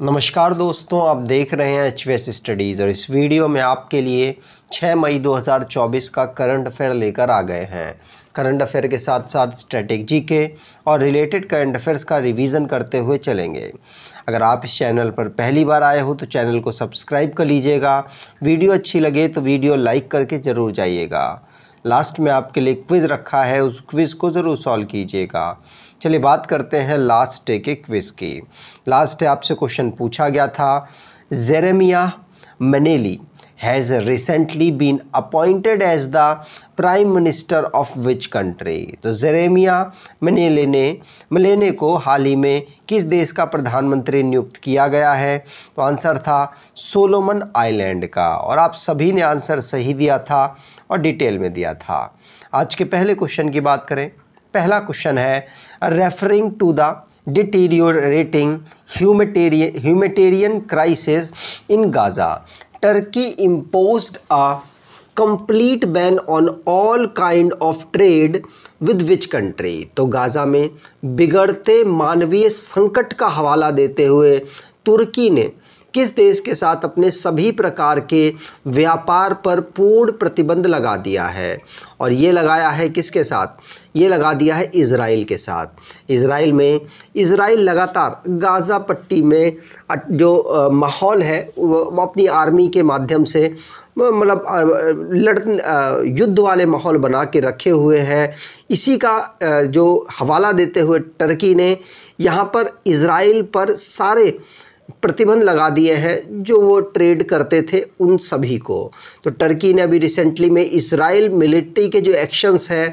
नमस्कार दोस्तों आप देख रहे हैं एच स्टडीज़ और इस वीडियो में आपके लिए 6 मई 2024 का करंट अफेयर लेकर आ गए हैं करंट अफेयर के साथ साथ स्ट्रेटेजी के और रिलेटेड करंट अफेयर्स का रिवीजन करते हुए चलेंगे अगर आप इस चैनल पर पहली बार आए हो तो चैनल को सब्सक्राइब कर लीजिएगा वीडियो अच्छी लगे तो वीडियो लाइक करके ज़रूर जाइएगा लास्ट में आपके लिए क्विज़ रखा है उस क्विज़ को ज़रूर सॉल्व कीजिएगा चलिए बात करते हैं लास्ट डे के क्विज़ की लास्ट डे आपसे क्वेश्चन पूछा गया था Jeremiah Manele has recently been appointed as the prime minister of which country तो जेरेमिया मनेले ने मलेने को हाल ही में किस देश का प्रधानमंत्री नियुक्त किया गया है तो आंसर था सोलोमन आइलैंड का और आप सभी ने आंसर सही दिया था और डिटेल में दिया था आज के पहले क्वेश्चन की बात करें पहला क्वेश्चन है referring to the deteriorating humanitarian crisis in Gaza Turkey impose a complete ban on all kind of trade with which country तो गाज़ा में बिगड़ते मानवीय संकट का हवाला देते हुए तुर्की ने किस देश के साथ अपने सभी प्रकार के व्यापार पर पूर्ण प्रतिबंध लगा दिया है और ये लगाया है किसके साथ ये लगा दिया है इसराइल के साथ इसराइल में इसराइल लगातार गाज़ा पट्टी में जो माहौल है वो अपनी आर्मी के माध्यम से मतलब लड़ युद्ध वाले माहौल बना के रखे हुए हैं इसी का जो हवाला देते हुए टर्की ने यहाँ पर इसराइल पर सारे प्रतिबंध लगा दिए हैं जो वो ट्रेड करते थे उन सभी को तो टर्की ने अभी रिसेंटली में इसराइल मिलिट्री के जो एक्शंस हैं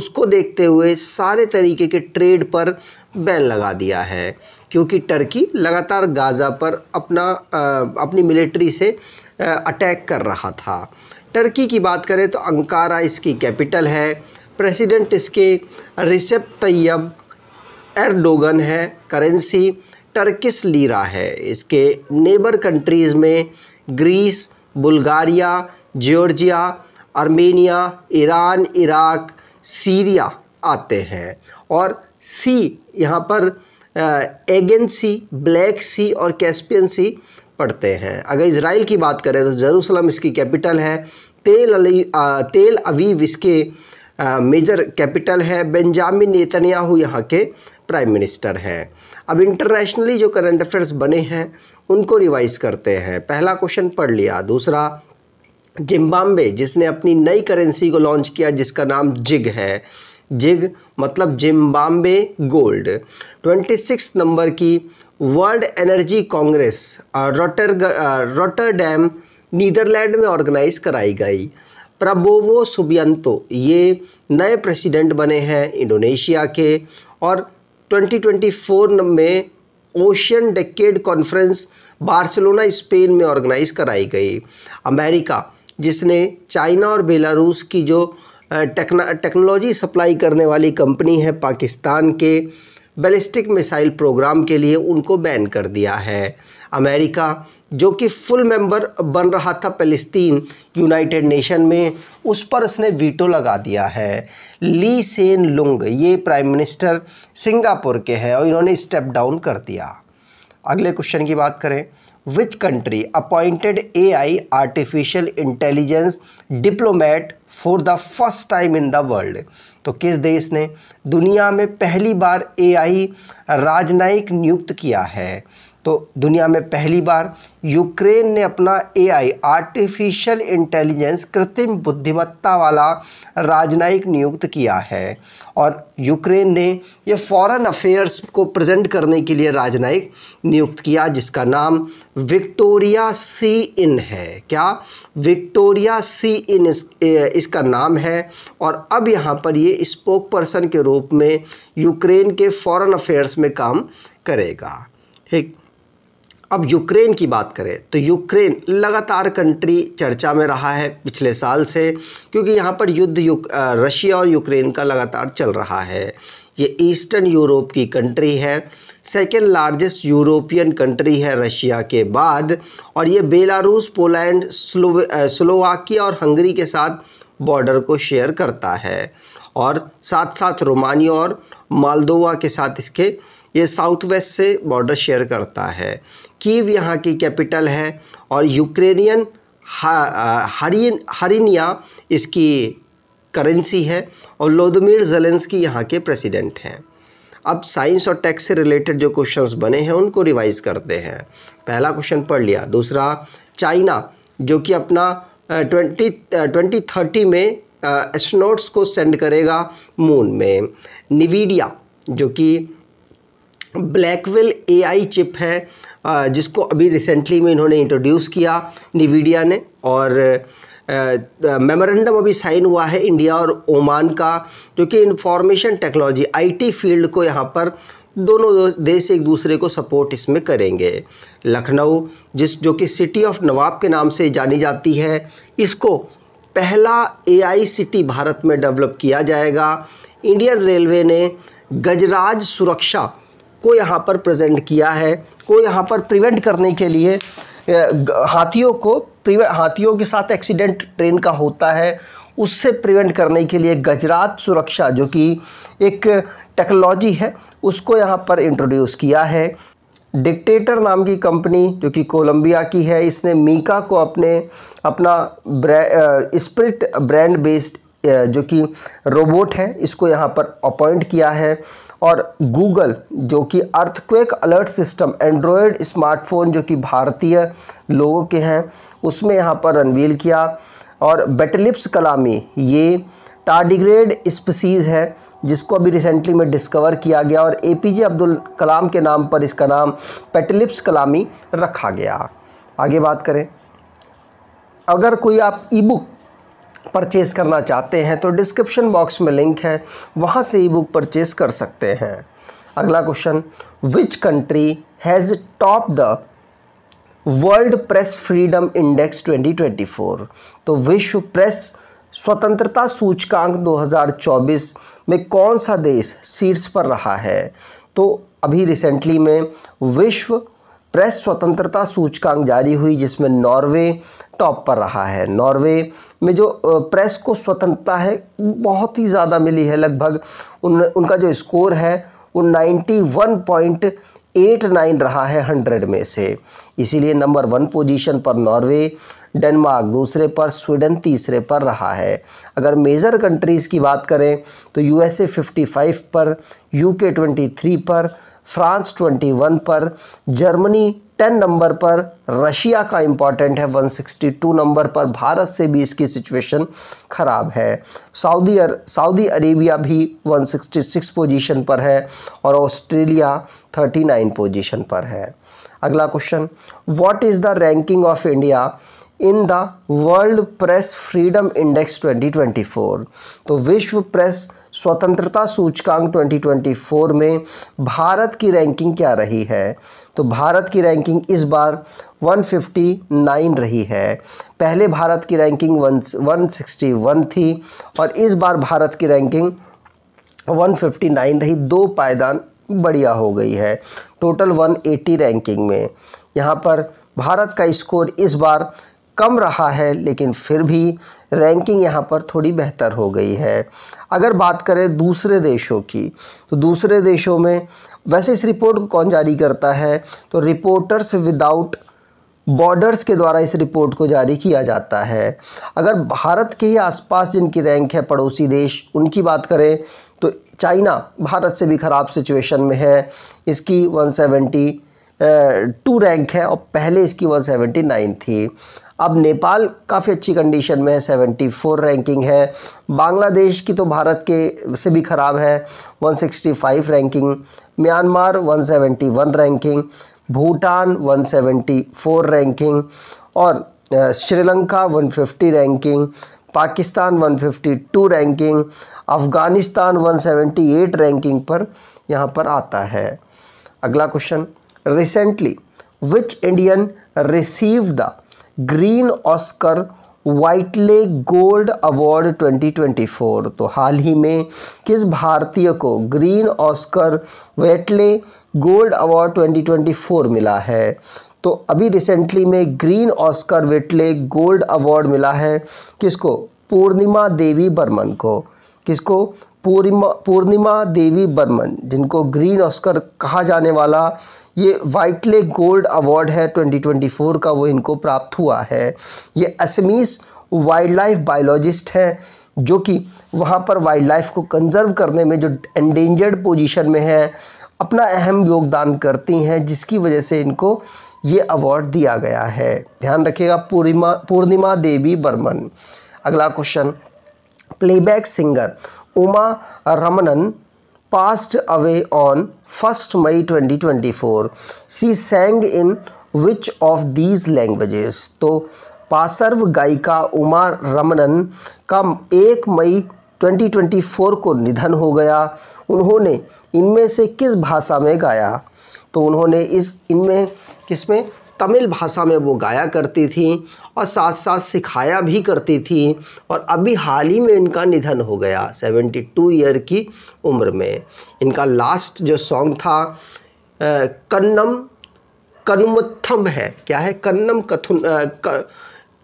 उसको देखते हुए सारे तरीके के ट्रेड पर बैन लगा दिया है क्योंकि टर्की लगातार गाज़ा पर अपना आ, अपनी मिलिट्री से आ, अटैक कर रहा था टर्की की बात करें तो अंकारा इसकी कैपिटल है प्रेसिडेंट इसके रिसेप तैयब एरडोगन है करेंसी टर्किस लीरा है इसके नेबर कंट्रीज़ में Greece Bulgaria Georgia Armenia Iran Iraq Syria आते हैं और सी यहाँ पर एगन सी ब्लैक सी और कैस्पियन सी पड़ते हैं अगर इसराइल की बात करें तो जेरूसलम इसकी कैपिटल है तेल अली आ, तेल अवीव इसके मेजर कैपिटल है बेंजामिन नेतन्याहू यहाँ के प्राइम मिनिस्टर हैं अब इंटरनेशनली जो करंट अफेयर्स बने हैं उनको रिवाइज करते हैं पहला क्वेश्चन पढ़ लिया दूसरा जिम्बाबे जिसने अपनी नई करेंसी को लॉन्च किया जिसका नाम जिग है जिग मतलब Zimbabwe gold twenty six number की world energy congress Rotter Rotterdam Netherlands में ऑर्गेनाइज कराई गई प्रबोवो सुबियंतो ये नए प्रेसिडेंट बने हैं इंडोनेशिया के और 2024 में ocean decade conference Barcelona Spain में ऑर्गेनाइज कराई गई अमेरिका जिसने चाइना और बेलारूस की जो टेक्नोलॉजी सप्लाई करने वाली कंपनी है पाकिस्तान के बैलिस्टिक मिसाइल प्रोग्राम के लिए उनको बैन कर दिया है अमेरिका जो कि फुल मेंबर बन रहा था फ़लस्तीन यूनाइटेड नेशन में उस पर उसने वीटो लगा दिया है ली सेन लुंग ये प्राइम मिनिस्टर सिंगापुर के हैं और इन्होंने स्टेप डाउन कर दिया अगले क्वेश्चन की बात करें which country appointed A I artificial intelligence diplomat for the first time in the world तो किस देश ने दुनिया में पहली बार ए आई राजनयिक नियुक्त किया है तो दुनिया में पहली बार यूक्रेन ने अपना एआई आर्टिफिशियल इंटेलिजेंस कृत्रिम बुद्धिमत्ता वाला राजनयिक नियुक्त किया है और यूक्रेन ने यह फॉरेन अफेयर्स को प्रेजेंट करने के लिए राजनयिक नियुक्त किया जिसका नाम विक्टोरिया सी इन है क्या विक्टोरिया सी इन इस, इसका नाम है और अब यहाँ पर ये स्पोक पर्सन के रूप में यूक्रेन के फ़ॉरन अफेयर्स में काम करेगा ठीक अब यूक्रेन की बात करें तो यूक्रेन लगातार कंट्री चर्चा में रहा है पिछले साल से क्योंकि यहाँ पर युद्ध रशिया और यूक्रेन का लगातार चल रहा है ये ईस्टर्न यूरोप की कंट्री है सेकेंड लार्जेस्ट यूरोपियन कंट्री है रशिया के बाद और ये बेलारूस पोलैंड स्लोवाकिया और हंगरी के साथ बॉर्डर को शेयर करता है और साथ साथ रोमानिया और मालदोवा के साथ इसके ये साउथ वेस्ट से बॉर्डर शेयर करता है कीव यहाँ की कैपिटल है और यूक्रेनियन हरिन हरिनिया इसकी करेंसी है और जलेंस की यहाँ के प्रेसिडेंट हैं अब साइंस और टैक्स से रिलेटेड जो क्वेश्चंस बने हैं उनको रिवाइज करते हैं पहला क्वेश्चन पढ़ लिया दूसरा चाइना जो कि अपना ट्वेंटी ट्वेंटी थर्टी में एस्ट्रोनॉट्स को सेंड करेगा मून में निविडिया जो कि ए एआई चिप है जिसको अभी रिसेंटली में इन्होंने इंट्रोड्यूस किया निविडिया ने और मेमोरेंडम अभी साइन हुआ है इंडिया और ओमान का जो कि इंफॉर्मेशन टेक्नोलॉजी आईटी फील्ड को यहाँ पर दोनों देश एक दूसरे को सपोर्ट इसमें करेंगे लखनऊ जिस जो कि सिटी ऑफ नवाब के नाम से जानी जाती है इसको पहला एआई सिटी भारत में डेवलप किया जाएगा इंडियन रेलवे ने गजराज सुरक्षा को यहाँ पर प्रेजेंट किया है को यहाँ पर प्रिवेंट करने के लिए हाथियों को हाथियों के साथ एक्सीडेंट ट्रेन का होता है उससे प्रिवेंट करने के लिए गजरात सुरक्षा जो कि एक टेक्नोलॉजी है उसको यहाँ पर इंट्रोड्यूस किया है डिक्टेटर नाम की कंपनी जो कि कोलंबिया की है इसने मीका को अपने अपना ब्रै, स्प्रिट ब्रांड बेस्ड जो कि रोबोट है इसको यहाँ पर अपॉइंट किया है और गूगल जो कि earthquake alert system Android smartphone जो कि भारतीय लोगों के हैं उसमें यहाँ पर अनवील किया और बेटलिप्स कलामी ये टार्डिग्रेड स्पीसीज़ है जिसको अभी रिसेंटली में डिस्कवर किया गया और ए पी जे अब्दुल कलाम के नाम पर इसका नाम पेटलिप्स कलामी रखा गया आगे बात करें अगर कोई आप ई बुक परचेज़ करना चाहते हैं तो डिस्क्रिप्शन बॉक्स में लिंक है वहाँ से ई बुक परचेज़ कर सकते हैं अगला question which country has top the world press freedom index 2024 तो विश्व प्रेस स्वतंत्रता सूचकांक 2024 में कौन सा देश शीर्ष पर रहा है तो अभी रिसेंटली में विश्व प्रेस स्वतंत्रता सूचकांक जारी हुई जिसमें नॉर्वे टॉप पर रहा है नॉर्वे में जो प्रेस को स्वतंत्रता है बहुत ही ज़्यादा मिली है लगभग उन उनका जो स्कोर है वो ninety one point eight nine रहा है हंड्रेड में से इसीलिए नंबर वन पोजीशन पर नॉर्वे डेनमार्क दूसरे पर स्वीडन तीसरे पर रहा है अगर मेजर कंट्रीज़ की बात करें तो यूएसए 55 पर यूके 23 पर फ्रांस 21 पर जर्मनी 10 नंबर पर रशिया का इम्पॉर्टेंट है 162 नंबर पर भारत से भी इसकी सिचुएशन ख़राब है सऊदी अर सऊदी अरेबिया भी 166 पोजीशन पर है और ऑस्ट्रेलिया 39 पोजीशन पर है अगला question what is the ranking of India in the world press freedom index 2024 तो विश्व प्रेस स्वतंत्रता सूचकांक 2024 में भारत की रैंकिंग क्या रही है तो भारत की रैंकिंग इस बार 159 रही है पहले भारत की रैंकिंग 161 थी और इस बार भारत की रैंकिंग 159 रही दो पायदान बढ़िया हो गई है टोटल 180 रैंकिंग में यहाँ पर भारत का स्कोर इस बार कम रहा है लेकिन फिर भी रैंकिंग यहाँ पर थोड़ी बेहतर हो गई है अगर बात करें दूसरे देशों की तो दूसरे देशों में वैसे इस रिपोर्ट को कौन जारी करता है तो रिपोर्टर्स विदाउट बॉर्डर्स के द्वारा इस रिपोर्ट को जारी किया जाता है अगर भारत के ही आसपास जिनकी रैंक है पड़ोसी देश उनकी बात करें तो चाइना भारत से भी ख़राब सिचुएशन में है इसकी 170 टू रैंक है और पहले इसकी 179 थी अब नेपाल काफ़ी अच्छी कंडीशन में है सेवेंटी फोर रैंकिंग है बांग्लादेश की तो भारत के से भी ख़राब है one sixty five ranking Myanmar one seventy one ranking Bhutan one seventy four ranking और Sri Lanka one fifty ranking Pakistan 152 ranking Afghanistan 178 ranking पर यहाँ पर आता है अगला question recently which Indian receive the green Oscar Whitley gold award 2024 तो हाल ही में किस भारतीय को green Oscar Whitley gold award 2024 मिला है तो अभी रिसेंटली में green Oscar Whitley gold award मिला है किसको पूर्णिमा देवी बर्मन को किसको पूर्णिमा पूर्णिमा देवी बर्मन जिनको ग्रीन ऑस्कर कहा जाने वाला ये वाइटले गोल्ड अवार्ड है 2024 का वो इनको प्राप्त हुआ है ये असमीस वाइल्ड लाइफ बायोलॉजिस्ट हैं जो कि वहाँ पर वाइल्ड लाइफ को कंजर्व करने में जो एंडेंजर्ड पोजीशन में है अपना अहम योगदान करती हैं जिसकी वजह से इनको ये अवार्ड दिया गया है ध्यान रखिएगा पूर्णिमा पूर्णिमा देवी बर्मन अगला question playback singer Uma Ramanan passed away on 1st May 2024. She sang in which of these languages? तो पासर्व गायिका उमा रमनन का एक मई 2024 को निधन हो गया उन्होंने इनमें से किस भाषा में गाया तो उन्होंने इस इनमें किस में तमिल भाषा में वो गाया करती थी और साथ साथ सिखाया भी करती थी और अभी हाल ही में इनका निधन हो गया 72 ईयर की उम्र में इनका लास्ट जो सॉन्ग था कन्नम कनुमत्थम है क्या है कन्नम कथुन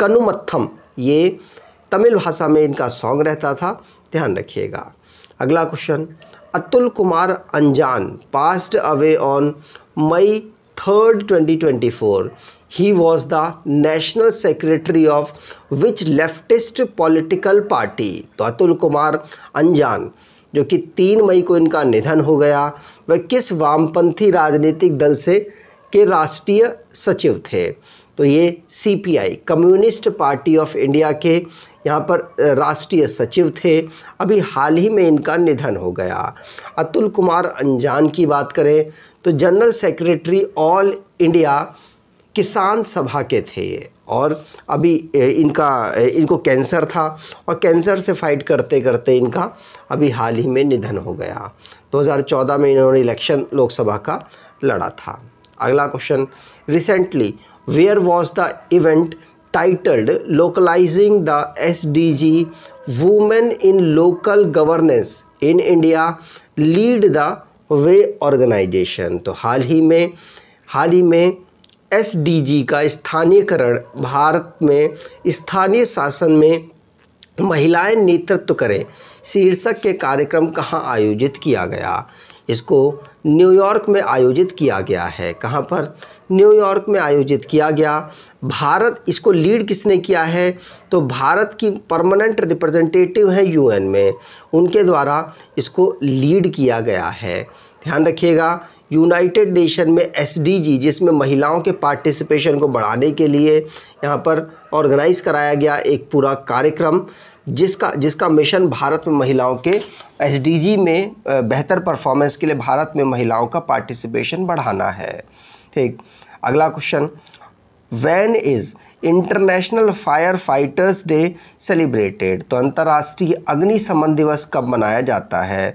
कनुमत्थम ये तमिल भाषा में इनका सॉन्ग रहता था ध्यान रखिएगा अगला question Atul Kumar Anjaan passed away on May twenty four he was the national secretary of which leftist political party तो अतुल कुमार अनजान जो कि तीन मई को इनका निधन हो गया वह किस वामपंथी राजनीतिक दल से के राष्ट्रीय सचिव थे तो ये CPI Communist Party of India के यहाँ पर राष्ट्रीय सचिव थे अभी हाल ही में इनका निधन हो गया अतुल कुमार अनजान की बात करें तो जनरल सेक्रेटरी ऑल इंडिया किसान सभा के थे और अभी इनका इनको कैंसर था और कैंसर से फाइट करते करते इनका अभी हाल ही में निधन हो गया 2014 में इन्होंने इलेक्शन लोकसभा का लड़ा था अगला question recently where was the event titled Localizing the SDG Women in Local Governance in India Lead the Way Organization तो हाल ही में हाल ही में एसडीजी का स्थानीयकरण भारत में स्थानीय शासन में महिलाएं नेतृत्व करें शीर्षक के कार्यक्रम कहाँ आयोजित किया गया इसको न्यूयॉर्क में आयोजित किया गया है कहाँ पर न्यूयॉर्क में आयोजित किया गया भारत इसको लीड किसने किया है तो भारत की परमानेंट रिप्रेजेंटेटिव है यूएन में उनके द्वारा इसको लीड किया गया है ध्यान रखिएगा यूनाइटेड नेशन में एसडीजी जिसमें महिलाओं के पार्टिसिपेशन को बढ़ाने के लिए यहाँ पर ऑर्गेनाइज कराया गया एक पूरा कार्यक्रम जिसका जिसका मिशन भारत में महिलाओं के एसडीजी में बेहतर परफॉर्मेंस के लिए भारत में महिलाओं का पार्टिसिपेशन बढ़ाना है ठीक अगला question when is international fire fighters day celebrated तो अंतर्राष्ट्रीय अग्निशमन दिवस कब मनाया जाता है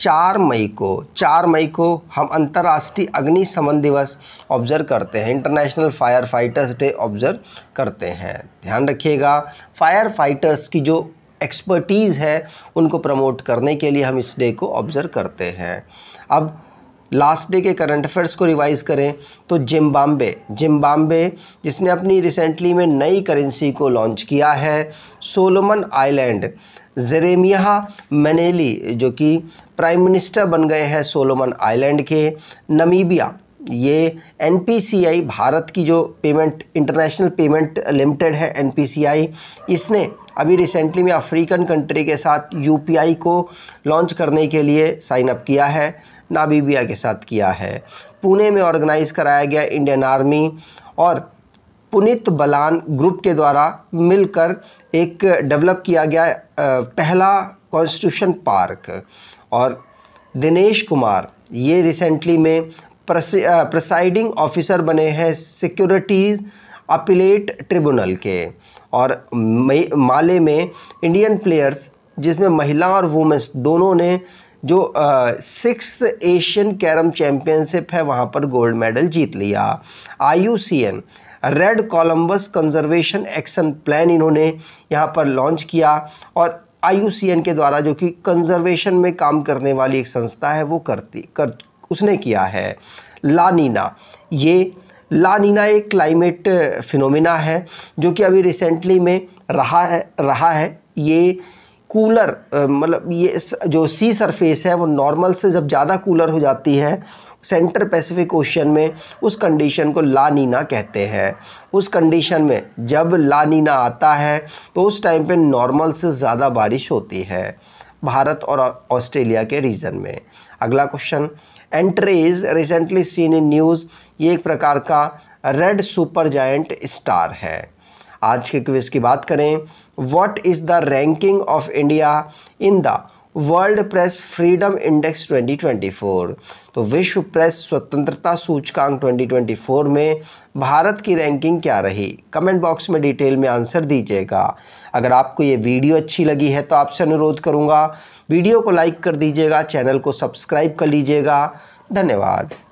चार मई को चार मई को हम अंतर्राष्ट्रीय अग्निशमन दिवस ऑब्जर्व करते हैं international fire fighters day observe करते हैं ध्यान रखिएगा फायर फाइटर्स की जो एक्सपर्टीज़ है उनको प्रमोट करने के लिए हम इस डे को ऑब्ज़र्व करते हैं अब लास्ट डे के करंट अफेयर्स को रिवाइज करें तो जिम्बाम्बे जिम्बाम्बे जिसने अपनी रिसेंटली में नई करेंसी को लॉन्च किया है सोलोमन आइलैंड जेरेमिया मनेली जो कि प्राइम मिनिस्टर बन गए हैं सोलोमन आइलैंड के नमीबिया ये एन भारत की जो पेमेंट इंटरनेशनल पेमेंट लिमिटेड है एन इसने अभी रिसेंटली में अफ्रीकन कंट्री के साथ यू को लॉन्च करने के लिए साइन अप किया है नाबीबिया के साथ किया है पुणे में ऑर्गेनाइज कराया गया इंडियन आर्मी और पुनित बलान ग्रुप के द्वारा मिलकर एक डेवलप किया गया पहला कॉन्स्टिट्यूशन पार्क और दिनेश कुमार ये रिसेंटली में प्रसाइडिंग ऑफिसर बने हैं सिक्योरिटीज़ अपीलेट ट्रिब्यूनल के और माले में इंडियन प्लेयर्स जिसमें महिला और वुमेंस दोनों ने जो सिक्स एशियन कैरम चैम्पियनशिप है वहाँ पर गोल्ड मेडल जीत लिया आई रेड कोलम्बस कंजर्वेशन एक्शन प्लान इन्होंने यहाँ पर लॉन्च किया और आई के द्वारा जो कि कंजर्वेशन में काम करने वाली एक संस्था है वो करती कर उसने किया है लानीना ये लानीना एक क्लाइमेट फिनोमिना है जो कि अभी रिसेंटली में रहा है रहा है ये कूलर मतलब ये जो सी सरफेस है वो नॉर्मल से जब ज़्यादा कूलर हो जाती है सेंटर पैसिफिक ओशन में उस कंडीशन को लानीना कहते हैं उस कंडीशन में जब लानीना आता है तो उस टाइम पे नॉर्मल से ज़्यादा बारिश होती है भारत और ऑस्ट्रेलिया के रीजन में अगला question entries recently seen in news ये एक प्रकार का रेड सुपर जायंट स्टार है आज के क्विज की बात करें what is the ranking of India in the world press freedom index 2024 तो विश्व प्रेस स्वतंत्रता सूचकांक 2024 में भारत की रैंकिंग क्या रही कमेंट बॉक्स में डिटेल में आंसर दीजिएगा अगर आपको ये वीडियो अच्छी लगी है तो आपसे अनुरोध करूँगा वीडियो को लाइक कर दीजिएगा चैनल को सब्सक्राइब कर लीजिएगा धन्यवाद